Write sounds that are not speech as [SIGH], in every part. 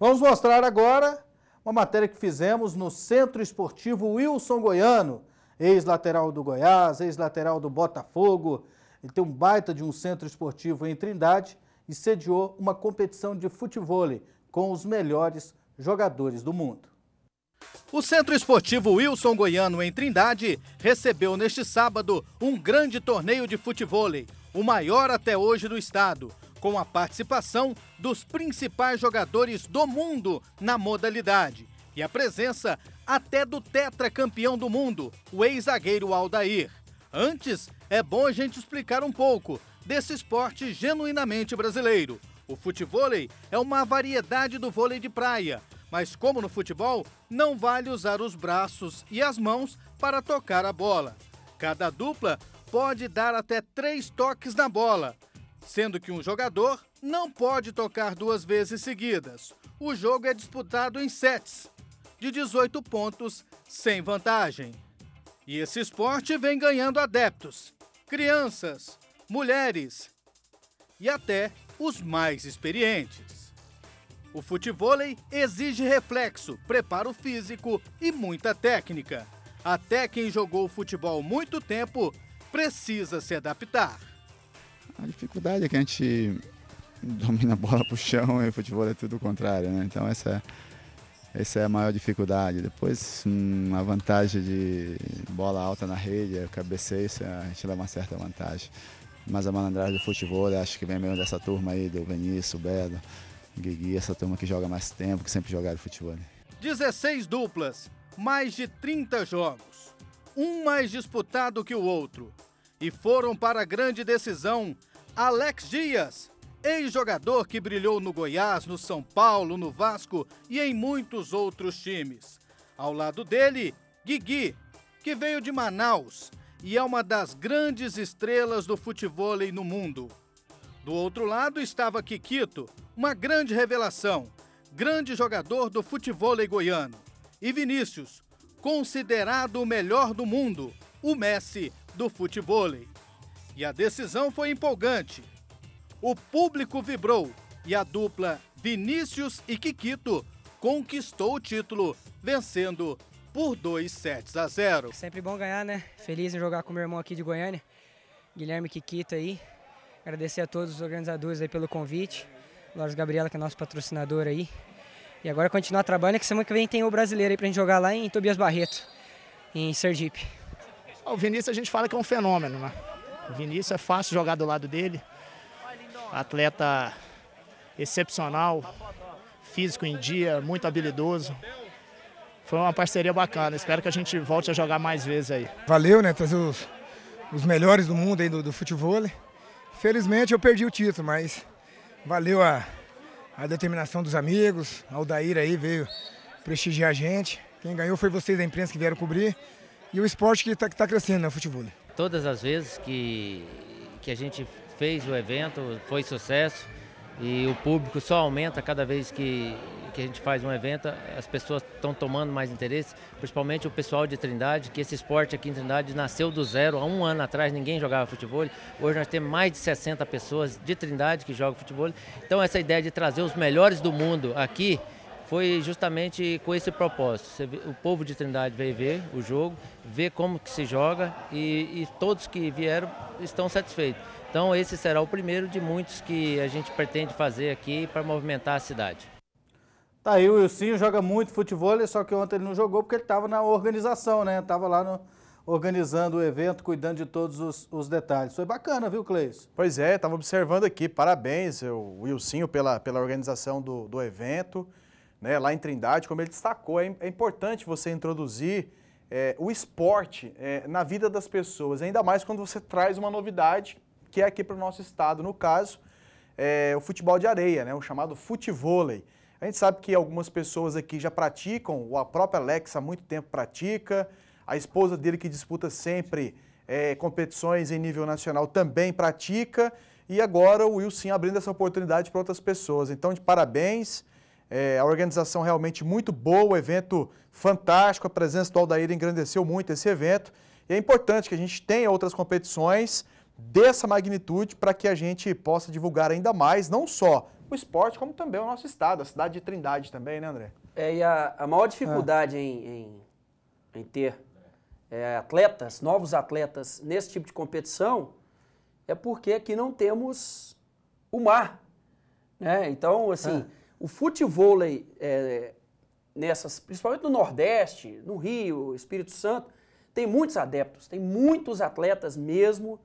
Vamos mostrar agora uma matéria que fizemos no Centro Esportivo Wilson Goiano, ex-lateral do Goiás, ex-lateral do Botafogo. Ele tem um baita de um centro esportivo em Trindade e sediou uma competição de futebol com os melhores jogadores do mundo. O Centro Esportivo Wilson Goiano em Trindade recebeu neste sábado um grande torneio de futebol, o maior até hoje do estado com a participação dos principais jogadores do mundo na modalidade e a presença até do tetracampeão do mundo, o ex-zagueiro Aldair. Antes, é bom a gente explicar um pouco desse esporte genuinamente brasileiro. O futevôlei é uma variedade do vôlei de praia, mas como no futebol, não vale usar os braços e as mãos para tocar a bola. Cada dupla pode dar até três toques na bola, sendo que um jogador não pode tocar duas vezes seguidas. O jogo é disputado em sets, de 18 pontos, sem vantagem. E esse esporte vem ganhando adeptos, crianças, mulheres e até os mais experientes. O futevôlei exige reflexo, preparo físico e muita técnica. Até quem jogou futebol muito tempo precisa se adaptar. A dificuldade é que a gente [LAUGHS] domina a bola pro chão e o futebol é tudo o contrário, né? Então essa, é, essa é a maior dificuldade. Depois, uma vantagem de bola alta na rede, cabeceio, é, a gente leva uma certa vantagem. Mas a malandragem do futebol, acho que vem mesmo dessa turma aí, do o Belo, Guigui, essa turma que joga mais tempo, que sempre jogaram futebol. Né? 16 duplas, mais de 30 jogos. Um mais disputado que o outro e foram para a grande decisão Alex Dias, ex-jogador que brilhou no Goiás, no São Paulo, no Vasco e em muitos outros times. Ao lado dele, Guigui, que veio de Manaus e é uma das grandes estrelas do futebol no mundo. Do outro lado estava Kikito, uma grande revelação, grande jogador do futebol goiano. E Vinícius, considerado o melhor do mundo, o Messi do futebol. E a decisão foi empolgante. O público vibrou e a dupla Vinícius e Kikito conquistou o título, vencendo por 2 sets a 0. É sempre bom ganhar, né? Feliz em jogar com meu irmão aqui de Goiânia, Guilherme Kikito aí. Agradecer a todos os organizadores aí pelo convite. Lourdes Gabriela, que é nosso patrocinador aí. E agora continuar trabalhando, que semana que vem tem o brasileiro aí pra gente jogar lá em Tobias Barreto, em Sergipe. O Vinícius a gente fala que é um fenômeno, né? O Vinícius é fácil jogar do lado dele. Atleta excepcional, físico em dia, muito habilidoso. Foi uma parceria bacana. Espero que a gente volte a jogar mais vezes aí. Valeu, né? Trazer os, os melhores do mundo aí do, do futebol. Felizmente eu perdi o título, mas valeu a, a determinação dos amigos. Aldair aí veio prestigiar a gente. Quem ganhou foi vocês da imprensa que vieram cobrir e o esporte que está tá crescendo, né, o futebol. Todas as vezes que, que a gente fez o evento, foi sucesso e o público só aumenta cada vez que, que a gente faz um evento, as pessoas estão tomando mais interesse, principalmente o pessoal de Trindade, que esse esporte aqui em Trindade nasceu do zero. Há um ano atrás ninguém jogava futebol. Hoje nós temos mais de 60 pessoas de Trindade que jogam futebol. Então essa ideia de trazer os melhores do mundo aqui foi justamente com esse propósito. O povo de Trindade veio ver o jogo, ver como que se joga e, e todos que vieram estão satisfeitos. Então esse será o primeiro de muitos que a gente pretende fazer aqui para movimentar a cidade. Tá aí o Wilson joga muito futebol, só que ontem ele não jogou porque ele estava na organização, né? estava lá no, organizando o evento, cuidando de todos os, os detalhes. Foi bacana, viu, Cleis? Pois é, estava observando aqui. Parabéns, o Wilson, pela, pela organização do, do evento né, lá em Trindade, como ele destacou, é, é, importante você introduzir é, o esporte é, na vida das pessoas, ainda mais quando você traz uma novidade, que é aqui para o nosso estado, no caso, é, o futebol de areia, né, o chamado futevôlei. A gente sabe que algumas pessoas aqui já praticam, a própria Alex há muito tempo pratica, a esposa dele que disputa sempre é, competições em nível nacional também pratica. E agora o Wilson abrindo essa oportunidade para outras pessoas. Então, de parabéns. É, a organização realmente muito boa, evento fantástico, a presença do Aldair engrandeceu muito esse evento. E é importante que a gente tenha outras competições dessa magnitude para que a gente possa divulgar ainda mais, não só o esporte, como também o nosso estado, a cidade de Trindade também, né, André? É, e a, a maior dificuldade é. em, em, em, ter é, atletas, novos atletas nesse tipo de competição, é porque aqui não temos o mar. Né? Então, assim, é. O futevôlei, é, é, nessas, principalmente no Nordeste, no Rio, Espírito Santo, tem muitos adeptos, tem muitos atletas mesmo,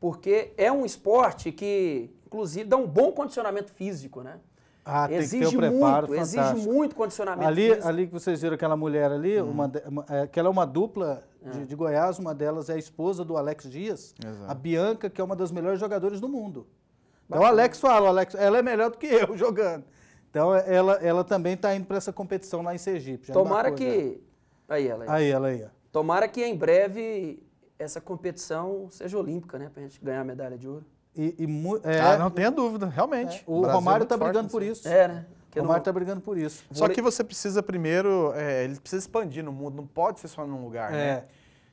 porque é um esporte que, inclusive, dá um bom condicionamento físico, né? Ah, exige tem que ter o preparo, muito, fantástico. exige muito condicionamento ali, físico. Ali que vocês viram aquela mulher ali, hum. uma, é, que ela é uma dupla de, é. de, Goiás, uma delas é a esposa do Alex Dias, Exato. a Bianca, que é uma das melhores jogadoras do mundo. Bacana. Então o Alex fala, o Alex, ela é melhor do que eu [LAUGHS] jogando. Então é, ela, ela também está indo para essa competição lá em Sergipe. É Tomara que. Aí ela aí. aí ela aí. Tomara que em breve essa competição seja olímpica, né? Para a gente ganhar a medalha de ouro. E, e mu... é... Ah, não tenha dúvida, realmente. É. O, o é Romário está é brigando por isso. É, né? o Romário está não... brigando por isso. Só que você precisa primeiro, é, ele precisa expandir no mundo, não pode ser só num lugar, né?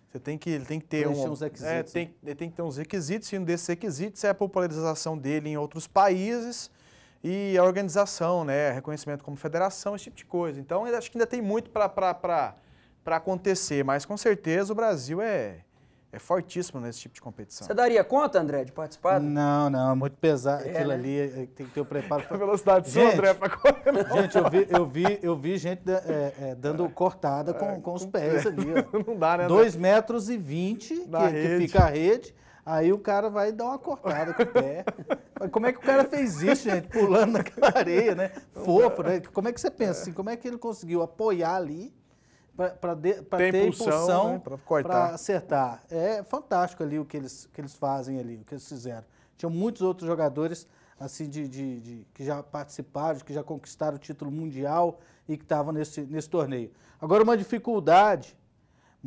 Você tem que, ele tem que ter um, uns requisitos. É, né? tem, ele tem que ter uns requisitos, e um desses requisitos é a popularização dele em outros países e a organização, né, reconhecimento como federação, esse tipo de coisa. Então, acho que ainda tem muito para acontecer, mas com certeza o Brasil é, é fortíssimo nesse tipo de competição. Você daria conta, André, de participar? Não, não, é muito pesado. É, Aquilo né? ali eh, tem que ter o preparo. Pra... [LAUGHS] A velocidade gente, sua, André, para correr. Gente, eu vi, eu vi, eu vi gente eh, eh, é, é, dando cortada com, é, com os pés ali. Ó. [LAUGHS] Não dá, né? 2 metros e 20 que, que, fica a rede Aí o cara vai dar uma cortada com o pé. Como é que o cara fez isso, gente? Pulando naquela [LAUGHS] areia, né? Fofo, né? Como é que você pensa assim? Como é que ele conseguiu apoiar ali para ter impulsão, né? para acertar? É fantástico ali o que eles, que eles fazem ali, o que eles fizeram. Tinham muitos outros jogadores assim de, de, de, que já participaram, que já conquistaram o título mundial e que estavam nesse, nesse torneio. Agora, uma dificuldade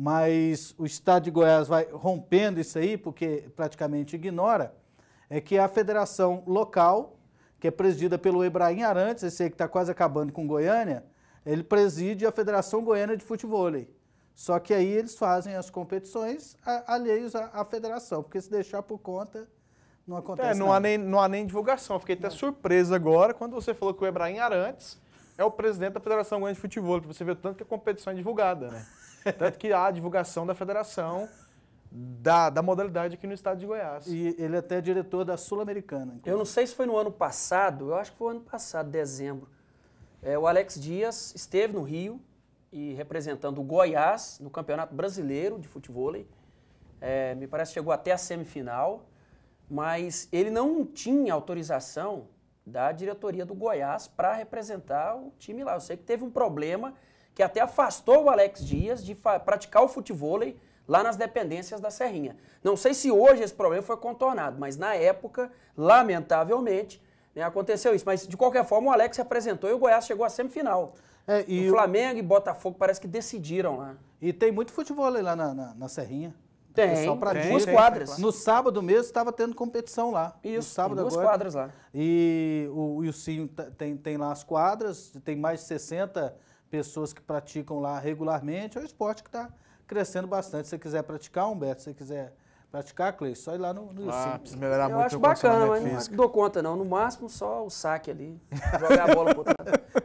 mas o Estado de Goiás vai rompendo isso aí, porque praticamente ignora, é que a federação local, que é presidida pelo Ebrahim Arantes, esse aí que está quase acabando com Goiânia, ele preside a Federação Goiana de Futebol. Só que aí eles fazem as competições alheios à, à federação, porque se deixar por conta, não é, acontece é, não nada. Há nem, não há nem divulgação. Fiquei até não. surpreso agora quando você falou que o Ebrahim Arantes é o presidente da Federação Goiana de Futebol, para você ver o tanto que a competição é divulgada, né? [LAUGHS] tanto que há a divulgação da federação da, da modalidade aqui no estado de Goiás. E ele é até diretor da Sul-Americana. Eu não sei se foi no ano passado, eu acho que foi no ano passado, dezembro. É, o Alex Dias esteve no Rio e representando o Goiás no Campeonato Brasileiro de Futebol. É, me parece que chegou até a semifinal, mas ele não tinha autorização da diretoria do Goiás para representar o time lá. Eu sei que teve um problema que até afastou o Alex Dias de praticar o futevôlei lá nas dependências da Serrinha. Não sei se hoje esse problema foi contornado, mas na época, lamentavelmente, né, aconteceu isso. Mas de qualquer forma, o Alex representou e o Goiás chegou à semifinal. É, e o Flamengo o... e Botafogo parece que decidiram lá. E tem muito futebol lá na, na, na Serrinha. Tem. Só para duas tem, quadras. no sábado mesmo estava tendo competição lá. Isso, no sábado duas agora, quadras lá. E o Ilcinho tem, tem lá as quadras, tem mais de 60 pessoas que praticam lá regularmente. É um esporte que está crescendo bastante. Se você quiser praticar, Humberto, se você quiser praticar, Clay, só ir lá no, no ah, Precisa melhorar eu muito acho bacana, mas não dou conta não. No máximo, só o saque ali, jogar a bola pro outro lado. [LAUGHS]